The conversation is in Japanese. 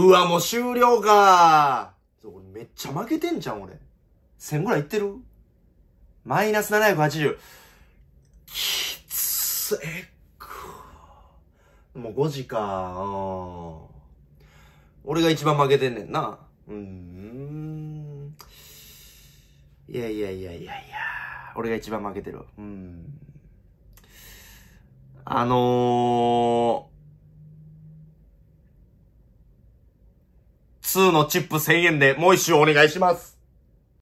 うわ、もう終了かめっちゃ負けてんじゃん、俺。1000ぐらいいってるマイナス780。きつ、えっく。もう5時か。俺が一番負けてんねんな。うん。いやいやいやいやいや。俺が一番負けてる。うん。あのー、2のチップ1000円でもう一周お願いします。